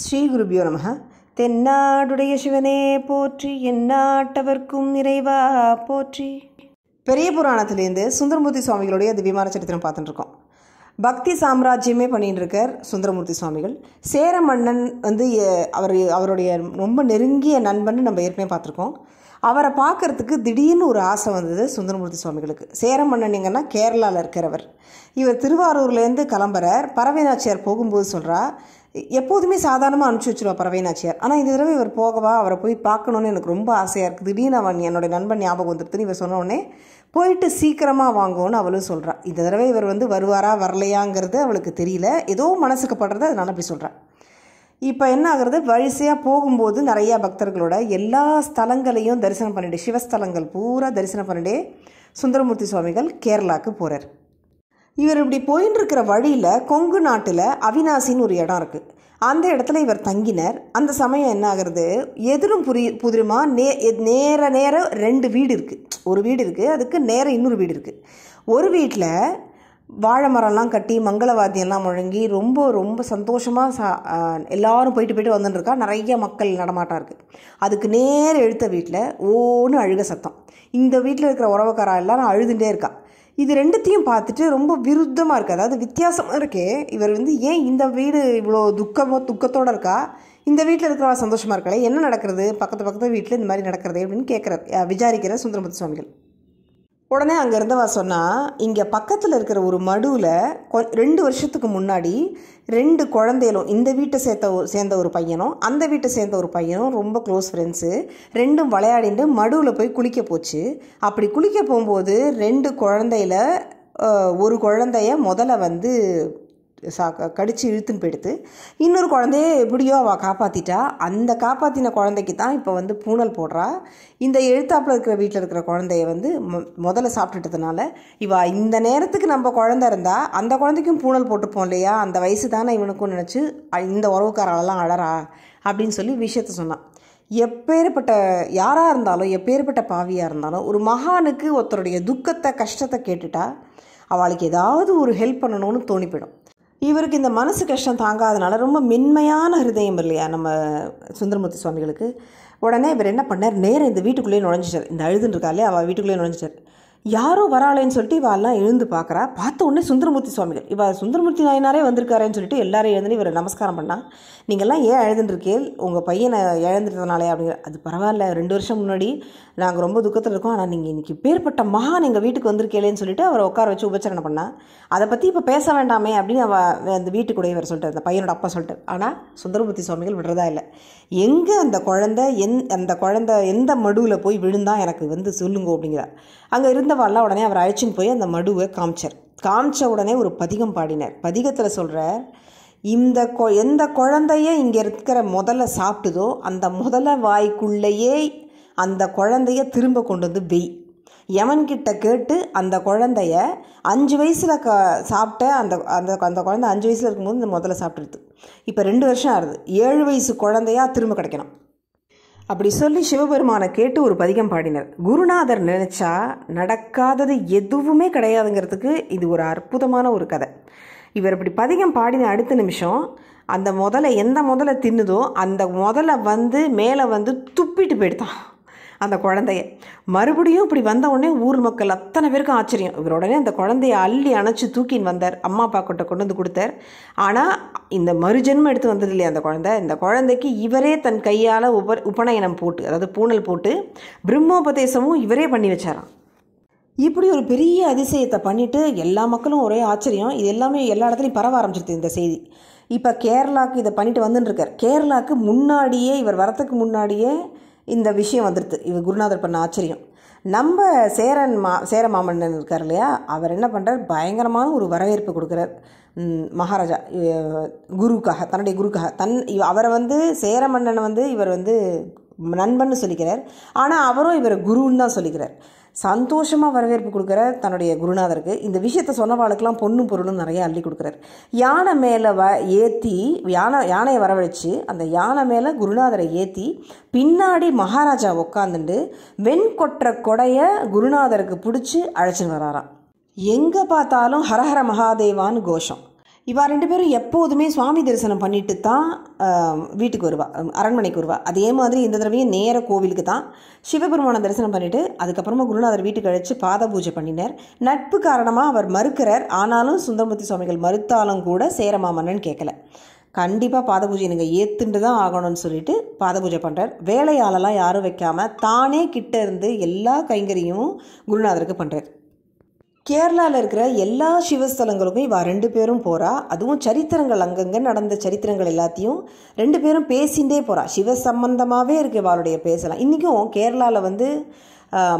ஸ்ரீ குருபியோ நமக தென்னாடுடைய சிவனே போற்றி எந்நாட்டவர்க்கும் நிறைவா போற்றி பெரிய புராணத்திலேருந்து சுந்தரமூர்த்தி சுவாமிகளுடைய அந்த விமான சரித்திரம் இருக்கோம் பக்தி சாம்ராஜ்யமே பண்ணிட்டு இருக்கார் சுந்தரமூர்த்தி சுவாமிகள் சேர மன்னன் வந்து அவர் அவருடைய ரொம்ப நெருங்கிய நண்பன் நம்ம ஏற்கனவே பார்த்துருக்கோம் அவரை பார்க்குறதுக்கு திடீர்னு ஒரு ஆசை வந்தது சுந்தரமூர்த்தி சுவாமிகளுக்கு சேரமன்னன் எங்கன்னா கேரளாவில் இருக்கிறவர் இவர் திருவாரூர்லேருந்து கிளம்புறார் நாச்சியார் போகும்போது சொல்கிறார் எப்போதுமே சாதாரணமாக அனுப்பிச்சி வச்சிருவா பறவைநாச்சியார் ஆனால் இந்த தடவை இவர் போகவா அவரை போய் பார்க்கணுன்னு எனக்கு ரொம்ப ஆசையாக இருக்குது திடீர்னு அவன் என்னோட நண்பன் ஞாபகம் வந்துருக்குன்னு இவர் சொன்னோடனே போயிட்டு சீக்கிரமாக வாங்குவோன்னு அவளும் சொல்கிறான் இந்த தடவை இவர் வந்து வருவாரா வரலையாங்கிறது அவளுக்கு தெரியல ஏதோ மனசுக்கு படுறத அதனால் அப்படி சொல்கிறேன் இப்போ என்ன ஆகுறது வரிசையாக போகும்போது நிறையா பக்தர்களோட எல்லா ஸ்தலங்களையும் தரிசனம் பண்ணிட்டு சிவஸ்தலங்கள் பூரா தரிசனம் பண்ணிட்டு சுந்தரமூர்த்தி சுவாமிகள் கேரளாவுக்கு போகிறார் இவர் இப்படி போயின்னு இருக்கிற வழியில் கொங்கு நாட்டில் அவினாசின்னு ஒரு இடம் இருக்குது அந்த இடத்துல இவர் தங்கினர் அந்த சமயம் என்ன ஆகுறது எதிரும் புரி புதிருமா நே நேர நேர ரெண்டு வீடு இருக்குது ஒரு வீடு இருக்குது அதுக்கு நேரம் இன்னொரு வீடு இருக்குது ஒரு வீட்டில் வாழை மரம்லாம் கட்டி மங்களவாதியெல்லாம் முழங்கி ரொம்ப ரொம்ப சந்தோஷமாக சா எல்லோரும் போயிட்டு போயிட்டு வந்துட்டுருக்கா நிறைய மக்கள் நடமாட்டம் இருக்குது அதுக்கு நேர எழுத்த வீட்டில் ஓன்னு அழுக சத்தம் இந்த வீட்டில் இருக்கிற உறவுக்காரா எல்லாரும் அழுதுகிட்டே இருக்கா இது ரெண்டுத்தையும் பார்த்துட்டு ரொம்ப விருத்தமாக இருக்குது அதாவது வித்தியாசமாக இருக்கே இவர் வந்து ஏன் இந்த வீடு இவ்வளோ துக்கமோ துக்கத்தோடு இருக்கா இந்த வீட்டில் இருக்கிறவா சந்தோஷமாக இருக்காளே என்ன நடக்கிறது பக்கத்து பக்கத்து வீட்டில் இந்த மாதிரி நடக்கிறது அப்படின்னு கேட்குற விசாரிக்கிற சுந்தரமூர்த்தி சுவாமிகள் உடனே அங்கே இருந்தவா சொன்னால் இங்கே பக்கத்தில் இருக்கிற ஒரு மடுவில் கொ ரெண்டு வருஷத்துக்கு முன்னாடி ரெண்டு குழந்தைகளும் இந்த வீட்டை சேர்த்த சேர்ந்த ஒரு பையனும் அந்த வீட்டை சேர்ந்த ஒரு பையனும் ரொம்ப க்ளோஸ் ஃப்ரெண்ட்ஸு ரெண்டும் விளையாடிட்டு மடுவில் போய் குளிக்க போச்சு அப்படி குளிக்க போகும்போது ரெண்டு குழந்தையில ஒரு குழந்தைய முதல்ல வந்து சா கடித்து இழுத்துன்னு போயிடுத்து இன்னொரு குழந்தைய எப்படியோ அவள் காப்பாற்றிட்டா அந்த காப்பாற்றின குழந்தைக்கு தான் இப்போ வந்து பூனல் போடுறா இந்த எழுத்தாப்பில் இருக்கிற வீட்டில் இருக்கிற குழந்தைய வந்து முதல்ல சாப்பிட்டுட்டதுனால இவா இந்த நேரத்துக்கு நம்ம குழந்த இருந்தால் அந்த குழந்தைக்கும் பூனல் போட்டுப்போம் இல்லையா அந்த வயசு தானே இவனுக்கும் நினச்சி இந்த உறவுக்காரெல்லாம் அழறா அப்படின்னு சொல்லி விஷயத்த சொன்னான் எப்பேற்பட்ட யாராக இருந்தாலும் எப்பேற்பட்ட பாவியாக இருந்தாலும் ஒரு மகானுக்கு ஒருத்தருடைய துக்கத்தை கஷ்டத்தை கேட்டுட்டா அவளுக்கு ஏதாவது ஒரு ஹெல்ப் பண்ணணும்னு தோணிப்பிடும் இவருக்கு இந்த மனசு கஷ்டம் தாங்காதனால ரொம்ப மென்மையான ஹிருதயம் இல்லையா நம்ம சுந்தரமூர்த்தி சுவாமிகளுக்கு உடனே இவர் என்ன பண்ணார் நேரம் இந்த வீட்டுக்குள்ளேயே நுழைஞ்சிட்டார் இந்த அழுதுன்னு இருக்கா அவள் வீட்டுக்குள்ளேயே நுழைஞ்சிட்டார் யாரோ வராளேன்னு சொல்லிட்டு எல்லாம் எழுந்து பார்க்குறா பார்த்த உடனே சுந்தரமூர்த்தி சுவாமிகள் இவ சுந்தரமூர்த்தி நாயனாரே வந்திருக்காருன்னு சொல்லிட்டு எல்லாரும் எழுந்து இவர் நமஸ்காரம் பண்ணால் நீங்கள்லாம் ஏன் எழுதுன்றிருக்கே உங்கள் பையனை இழந்துட்டதுனாலே அப்படிங்கிற அது பரவாயில்ல ரெண்டு வருஷம் முன்னாடி நாங்கள் ரொம்ப துக்கத்தில் இருக்கோம் ஆனால் நீங்கள் இன்றைக்கி பேர்பட்ட மகான் எங்கள் வீட்டுக்கு வந்திருக்கேலேன்னு சொல்லிட்டு அவரை உட்கார வச்சு உபச்சரணை பண்ணால் அதை பற்றி இப்போ பேச வேண்டாமே அப்படின்னு அவ அந்த வீட்டுக்குடைய இவர் சொல்லிட்டு அந்த பையனோட அப்பா சொல்லிட்டு ஆனால் சுந்தரமூர்த்தி சுவாமிகள் விடுறதா இல்லை எங்கே அந்த குழந்தை எந் அந்த குழந்தை எந்த மடுவில் போய் விழுந்தால் எனக்கு வந்து சொல்லுங்க அப்படிங்கிறார் அங்கே இருந்த குழந்தவாள்லாம் உடனே அவர் அழைச்சின்னு போய் அந்த மடுவை காமிச்சார் காமிச்ச உடனே ஒரு பதிகம் பாடினார் பதிகத்தில் சொல்கிறார் இந்த கொ எந்த குழந்தைய இங்கே இருக்கிற முதல்ல சாப்பிட்டுதோ அந்த முதல வாய்க்குள்ளேயே அந்த குழந்தைய திரும்ப கொண்டு வந்து வெய் எவன்கிட்ட கேட்டு அந்த குழந்தைய அஞ்சு வயசில் க சாப்பிட்ட அந்த அந்த அந்த குழந்தை அஞ்சு வயசில் இருக்கும்போது இந்த முதல்ல சாப்பிட்டுருது இப்போ ரெண்டு வருஷம் ஆகுது ஏழு வயசு குழந்தையா திரும்ப கிடைக்கணும் அப்படி சொல்லி சிவபெருமானை கேட்டு ஒரு பதிகம் பாடினர் குருநாதர் நினச்சா நடக்காதது எதுவுமே கிடையாதுங்கிறதுக்கு இது ஒரு அற்புதமான ஒரு கதை இவர் இப்படி பதிகம் பாடின அடுத்த நிமிஷம் அந்த முதல்ல எந்த முதல்ல தின்னுதோ அந்த முதலை வந்து மேலே வந்து துப்பிட்டு போயிடுதான் அந்த குழந்தைய மறுபடியும் இப்படி வந்த உடனே ஊர் மக்கள் அத்தனை பேருக்கும் ஆச்சரியம் இவர் உடனே அந்த குழந்தைய அள்ளி அணைச்சி தூக்கின்னு வந்தார் அம்மா அப்பா கிட்ட கொண்டு வந்து கொடுத்தார் ஆனால் இந்த மறுஜென்மம் எடுத்து வந்தது இல்லையா அந்த குழந்தை இந்த குழந்தைக்கு இவரே தன் கையால் உப உபநயனம் போட்டு அதாவது பூனல் போட்டு பிரம்மோபதேசமும் இவரே பண்ணி வச்சாராம் இப்படி ஒரு பெரிய அதிசயத்தை பண்ணிவிட்டு எல்லா மக்களும் ஒரே ஆச்சரியம் இது எல்லாமே எல்லா இடத்துலையும் பரவ ஆரம்பிச்சிருது இந்த செய்தி இப்போ கேரளாவுக்கு இதை பண்ணிட்டு வந்துட்டுருக்கார் கேரளாவுக்கு முன்னாடியே இவர் வரத்துக்கு முன்னாடியே இந்த விஷயம் வந்துடுது இவர் குருநாதர் பண்ண ஆச்சரியம் நம்ம சேரன் மா சேர மாமன்னன் இருக்கார் இல்லையா அவர் என்ன பண்ணுறார் பயங்கரமான ஒரு வரவேற்பு கொடுக்குறார் மகாராஜா குருக்காக தன்னுடைய குருக்காக தன் அவரை வந்து சேர மன்னனை வந்து இவர் வந்து நண்பன்னு சொல்லிக்கிறார் ஆனால் அவரும் இவரை குருன்னு தான் சொல்லிக்கிறார் சந்தோஷமாக வரவேற்பு கொடுக்குறார் தன்னுடைய குருநாதருக்கு இந்த விஷயத்த சொன்னவாளுக்கெல்லாம் பொண்ணும் பொருளும் நிறையா அள்ளி கொடுக்குறார் யானை மேலே வ ஏற்றி யானை யானையை வரவழைச்சு அந்த யானை மேலே குருநாதரை ஏற்றி பின்னாடி மகாராஜா உட்காந்துண்டு வெண்கொற்ற கொடையை குருநாதருக்கு பிடிச்சி அழைச்சின்னு வராராம் எங்கே பார்த்தாலும் ஹரஹர மகாதேவான்னு கோஷம் இவா ரெண்டு பேரும் எப்போதுமே சுவாமி தரிசனம் பண்ணிட்டு தான் வீட்டுக்கு வருவா அரண்மனைக்கு வருவா அதே மாதிரி இந்த தடவையும் நேர கோவிலுக்கு தான் சிவபெருமான தரிசனம் பண்ணிவிட்டு அதுக்கப்புறமா குருநாதர் வீட்டுக்கு அழைச்சி பாத பூஜை பண்ணினார் நட்பு காரணமாக அவர் மறுக்கிறார் ஆனாலும் சுந்தரமூர்த்தி சுவாமிகள் மறுத்தாலும் கூட சேரமாமன்னன் கேட்கல கண்டிப்பாக பாத பூஜை நீங்கள் ஏற்றுண்டு தான் ஆகணும்னு சொல்லிட்டு பாத பூஜை பண்ணுறார் வேலையாளெல்லாம் யாரும் வைக்காமல் தானே கிட்ட இருந்து எல்லா கைங்கரியும் குருநாதருக்கு பண்ணுறார் கேரளாவில் இருக்கிற எல்லா சிவஸ்தலங்களுக்கும் இவா ரெண்டு பேரும் போகிறா அதுவும் சரித்திரங்கள் அங்கங்கே நடந்த சரித்திரங்கள் எல்லாத்தையும் ரெண்டு பேரும் பேசிகிட்டே போகிறா சிவ சம்பந்தமாகவே இருக்கு இவாளுடைய பேசலாம் இன்றைக்கும் கேரளாவில் வந்து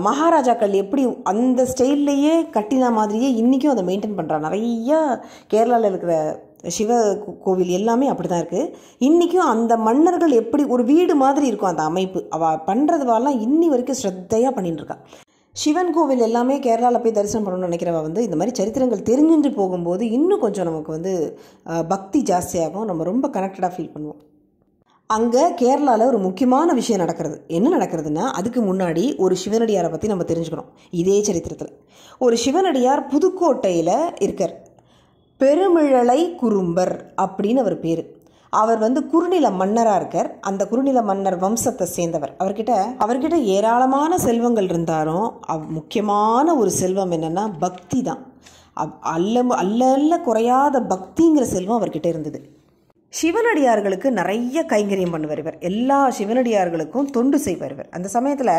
மகாராஜாக்கள் எப்படி அந்த ஸ்டைல்லையே கட்டின மாதிரியே இன்றைக்கும் அதை மெயின்டைன் பண்ணுறா நிறையா கேரளாவில் இருக்கிற சிவ கோவில் எல்லாமே அப்படி தான் இருக்குது இன்றைக்கும் அந்த மன்னர்கள் எப்படி ஒரு வீடு மாதிரி இருக்கும் அந்த அமைப்பு அவள் பண்ணுறதுவாலாம் இன்னி வரைக்கும் ஸ்ரத்தையாக பண்ணிட்டுருக்காள் சிவன் கோவில் எல்லாமே கேரளாவில் போய் தரிசனம் பண்ணணும்னு நினைக்கிறவ வந்து இந்த மாதிரி சரித்திரங்கள் தெரிஞ்சுட்டு போகும்போது இன்னும் கொஞ்சம் நமக்கு வந்து பக்தி ஜாஸ்தியாகும் நம்ம ரொம்ப கனெக்டடாக ஃபீல் பண்ணுவோம் அங்கே கேரளாவில் ஒரு முக்கியமான விஷயம் நடக்கிறது என்ன நடக்கிறதுன்னா அதுக்கு முன்னாடி ஒரு சிவனடியாரை பற்றி நம்ம தெரிஞ்சுக்கணும் இதே சரித்திரத்தில் ஒரு சிவனடியார் புதுக்கோட்டையில் இருக்கார் பெருமிழலை குறும்பர் அப்படின்னு அவர் பேர் அவர் வந்து குறுநில மன்னராக இருக்கார் அந்த குறுநில மன்னர் வம்சத்தை சேர்ந்தவர் அவர்கிட்ட அவர்கிட்ட ஏராளமான செல்வங்கள் இருந்தாலும் அவ் முக்கியமான ஒரு செல்வம் என்னென்னா பக்தி தான் அவ் அல்ல அல்ல அல்ல குறையாத பக்திங்கிற செல்வம் அவர்கிட்ட இருந்தது சிவனடியார்களுக்கு நிறைய கைங்கரியம் பண்ணுவார் இவர் எல்லா சிவனடியார்களுக்கும் தொண்டு செய்வார் இவர் அந்த சமயத்தில்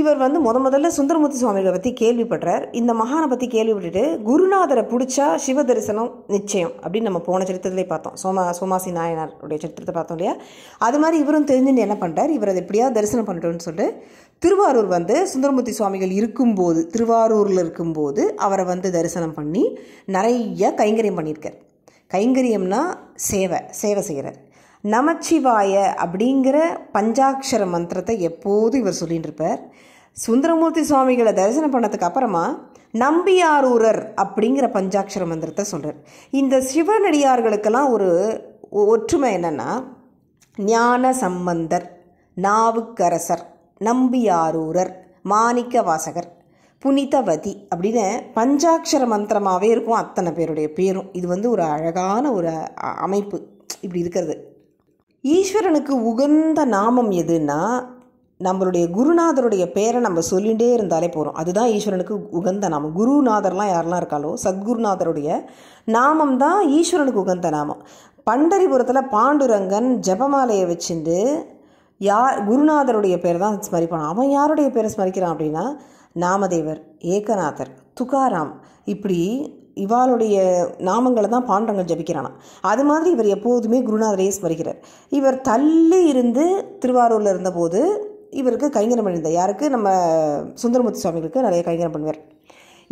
இவர் வந்து முத முதல்ல சுந்தரமூர்த்தி சுவாமிகளை பற்றி கேள்விப்படுறார் இந்த மகானை பற்றி கேள்விப்பட்டுட்டு குருநாதரை பிடிச்சா சிவ தரிசனம் நிச்சயம் அப்படின்னு நம்ம போன சரித்திரத்திலே பார்த்தோம் சோமா சோமாசி நாயனாருடைய சரித்திரத்தை பார்த்தோம் இல்லையா அது மாதிரி இவரும் தெரிஞ்சுட்டு என்ன பண்ணுறார் இவர் அதை எப்படியா தரிசனம் பண்ணிட்டோன்னு சொல்லிட்டு திருவாரூர் வந்து சுந்தரமூர்த்தி சுவாமிகள் இருக்கும்போது திருவாரூரில் இருக்கும்போது அவரை வந்து தரிசனம் பண்ணி நிறைய கைங்கரியம் பண்ணியிருக்கார் கைங்கரியம்னா சேவை சேவை செய்கிறார் நமச்சிவாய அப்படிங்கிற பஞ்சாட்சர மந்திரத்தை எப்போதும் இவர் சொல்லிட்டு இருப்பார் சுந்தரமூர்த்தி சுவாமிகளை தரிசனம் பண்ணதுக்கு அப்புறமா நம்பியாரூரர் அப்படிங்கிற பஞ்சாட்சர மந்திரத்தை சொல்கிறார் இந்த சிவனடியார்களுக்கெல்லாம் ஒரு ஒற்றுமை என்னென்னா ஞான சம்பந்தர் நாவுக்கரசர் நம்பியாரூரர் மாணிக்க வாசகர் புனிதவதி அப்படின்னு பஞ்சாட்சர மந்திரமாகவே இருக்கும் அத்தனை பேருடைய பேரும் இது வந்து ஒரு அழகான ஒரு அமைப்பு இப்படி இருக்கிறது ஈஸ்வரனுக்கு உகந்த நாமம் எதுன்னா நம்மளுடைய குருநாதருடைய பேரை நம்ம சொல்லிகிட்டே இருந்தாலே போகிறோம் அதுதான் ஈஸ்வரனுக்கு உகந்த நாமம் குருநாதர்லாம் யாரெல்லாம் இருக்காலோ சத்குருநாதருடைய நாமம் தான் ஈஸ்வரனுக்கு உகந்த நாமம் பண்டரிபுரத்தில் பாண்டுரங்கன் ஜபமாலையை வச்சுட்டு யார் குருநாதருடைய பேரை தான் ஸ்மரிப்பான் அவன் யாருடைய பேரை ஸ்மரிக்கிறான் அப்படின்னா நாமதேவர் ஏகநாதர் துகாராம் இப்படி இவாளுடைய நாமங்களை தான் பாண்டங்கள் ஜபிக்கிறானா அது மாதிரி இவர் எப்போதுமே குருநாதரையே ஸ்மரிக்கிறார் இவர் தள்ளி இருந்து திருவாரூரில் இருந்தபோது இவருக்கு கைங்கரம் பண்ணியிருந்த யாருக்கு நம்ம சுந்தரமூர்த்தி சுவாமிகளுக்கு நிறைய கைங்கரம் பண்ணுவார்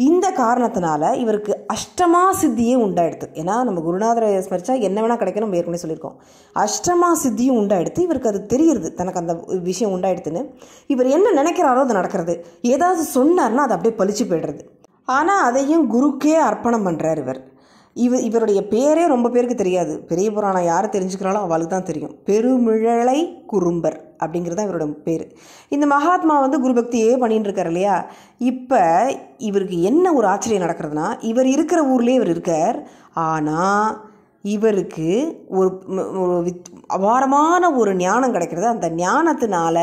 இந்த காரணத்தினால இவருக்கு அஷ்டமா சித்தியே உண்டாயிடுது ஏன்னா நம்ம குருநாதரை ஸ்மரித்தா என்ன வேணால் கிடைக்கணும் ஏற்கனவே சொல்லியிருக்கோம் அஷ்டமா சித்தியும் உண்டாயிடுத்து இவருக்கு அது தெரியுது தனக்கு அந்த விஷயம் உண்டாயிடுதுன்னு இவர் என்ன நினைக்கிறாரோ அது நடக்கிறது ஏதாவது சொன்னார்னா அது அப்படியே பழிச்சு போயிடுறது ஆனால் அதையும் குருக்கே அர்ப்பணம் பண்ணுறார் இவர் இவ இவருடைய பேரே ரொம்ப பேருக்கு தெரியாது பெரிய புராணம் யார் தெரிஞ்சுக்கிறாலும் அவளுக்கு தான் தெரியும் பெருமிழலை குறும்பர் அப்படிங்கிறது தான் இவரோட பேர் இந்த மகாத்மா வந்து குருபக்தியே பண்ணிட்டு இருக்கார் இல்லையா இப்போ இவருக்கு என்ன ஒரு ஆச்சரியம் நடக்கிறதுனா இவர் இருக்கிற ஊர்லேயே இவர் இருக்கார் ஆனால் இவருக்கு ஒரு அபாரமான ஒரு ஞானம் கிடைக்கிறது அந்த ஞானத்தினால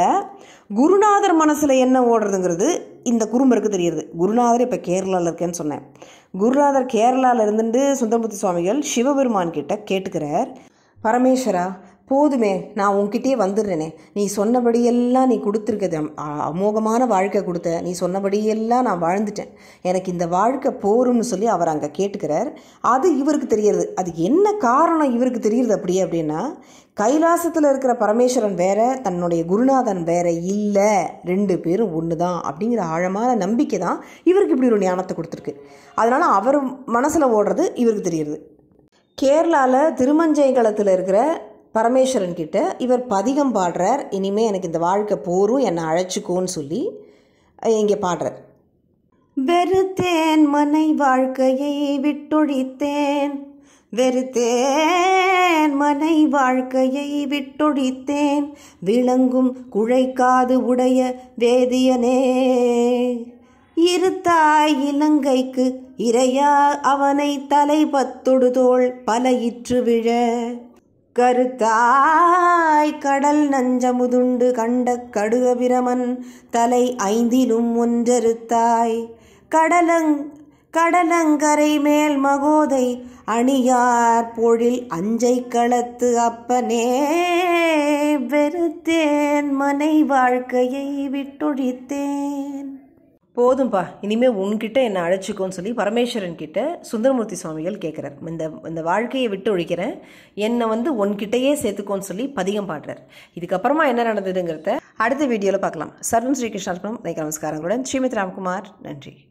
குருநாதர் மனசில் என்ன ஓடுறதுங்கிறது இந்த குறும்பருக்கு தெரியுது குருநாதர் இப்போ கேரளாவில் இருக்கேன்னு சொன்னேன் குருநாதர் கேரளாவில் இருந்துட்டு சுந்தரமூர்த்தி சுவாமிகள் சிவபெருமான் கிட்ட கேட்டுக்கிறார் பரமேஸ்வரா போதுமே நான் உன்கிட்டயே வந்துடுறேனே நீ சொன்னபடியெல்லாம் நீ கொடுத்துருக்கது அமோகமான வாழ்க்கை கொடுத்த நீ சொன்னபடியெல்லாம் நான் வாழ்ந்துட்டேன் எனக்கு இந்த வாழ்க்கை போரும்னு சொல்லி அவர் அங்கே கேட்டுக்கிறார் அது இவருக்கு தெரியறது அது என்ன காரணம் இவருக்கு தெரியுது அப்படியே அப்படின்னா கைலாசத்தில் இருக்கிற பரமேஸ்வரன் வேற தன்னுடைய குருநாதன் வேற இல்லை ரெண்டு பேரும் ஒன்று தான் அப்படிங்கிற ஆழமான நம்பிக்கை தான் இவருக்கு இப்படி ஒரு ஞானத்தை கொடுத்துருக்கு அதனால் அவர் மனசில் ஓடுறது இவருக்கு தெரியுது கேரளாவில் திருமஞ்சைங்களத்தில் இருக்கிற பரமேஸ்வரன் கிட்ட இவர் பதிகம் பாடுறார் இனிமேல் எனக்கு இந்த வாழ்க்கை போரும் என்னை அழைச்சிக்கோன்னு சொல்லி இங்கே பாடுறார் வெறுத்தேன் மனை வாழ்க்கையை விட்டொழித்தேன் வெறுத்தேன் மனை வாழ்க்கையை விட்டொழித்தேன் விளங்கும் குழைக்காது உடைய வேதியனே இருத்தாய் இலங்கைக்கு இரையா அவனை தலை பத்தொடுதோள் பல இற்று விழ கருத்தாய் கடல் நஞ்சமுதுண்டு கண்ட கடுகபிரமன் தலை ஐந்திலும் ஒன்றெருத்தாய் கடலங் கடலங்கரை மேல் மகோதை அணியார் பொழில் அஞ்சை களத்து அப்பனே வெறுத்தேன் மனை வாழ்க்கையை விட்டொழித்தேன் போதும்பா இனிமேல் உன்கிட்ட என்னை அழைச்சிக்கோன்னு சொல்லி பரமேஸ்வரன் கிட்ட சுந்தரமூர்த்தி சுவாமிகள் கேட்குறார் இந்த இந்த வாழ்க்கையை விட்டு ஒழிக்கிறேன் என்னை வந்து உன்கிட்டயே சேர்த்துக்கோன்னு சொல்லி பதிகம் பாடுறார் இதுக்கப்புறமா என்ன நடந்ததுங்கிறத அடுத்த வீடியோவில் பார்க்கலாம் சர்வம் ஸ்ரீகிருஷ்ணார்பணம் நமஸ்காரங்களுடன் ஸ்ரீமதி ராம்குமார் நன்றி